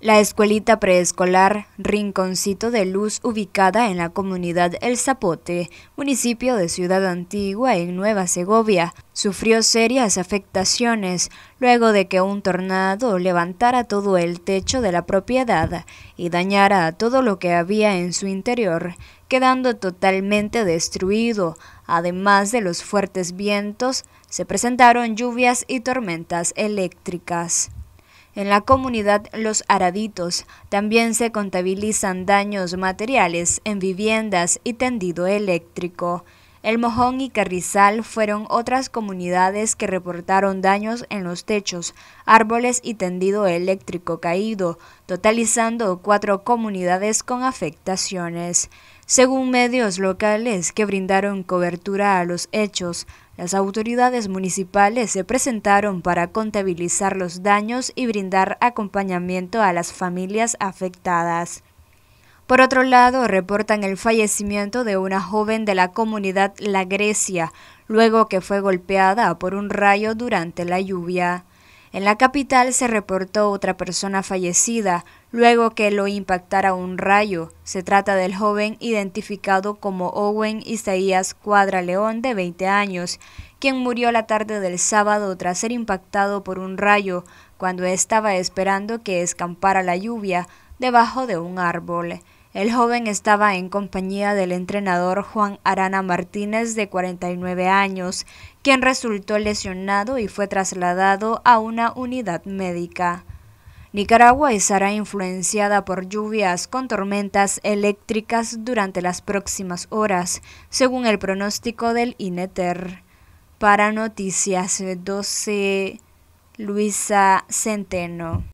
La escuelita preescolar Rinconcito de Luz, ubicada en la comunidad El Zapote, municipio de Ciudad Antigua en Nueva Segovia, sufrió serias afectaciones luego de que un tornado levantara todo el techo de la propiedad y dañara todo lo que había en su interior, quedando totalmente destruido. Además de los fuertes vientos, se presentaron lluvias y tormentas eléctricas. En la comunidad Los Araditos también se contabilizan daños materiales en viviendas y tendido eléctrico. El Mojón y Carrizal fueron otras comunidades que reportaron daños en los techos, árboles y tendido eléctrico caído, totalizando cuatro comunidades con afectaciones. Según medios locales que brindaron cobertura a los hechos, las autoridades municipales se presentaron para contabilizar los daños y brindar acompañamiento a las familias afectadas. Por otro lado, reportan el fallecimiento de una joven de la comunidad La Grecia, luego que fue golpeada por un rayo durante la lluvia. En la capital se reportó otra persona fallecida, luego que lo impactara un rayo. Se trata del joven identificado como Owen Isaías Cuadra León, de 20 años, quien murió la tarde del sábado tras ser impactado por un rayo cuando estaba esperando que escampara la lluvia debajo de un árbol. El joven estaba en compañía del entrenador Juan Arana Martínez de 49 años, quien resultó lesionado y fue trasladado a una unidad médica. Nicaragua estará influenciada por lluvias con tormentas eléctricas durante las próximas horas, según el pronóstico del INETER. Para Noticias 12, Luisa Centeno.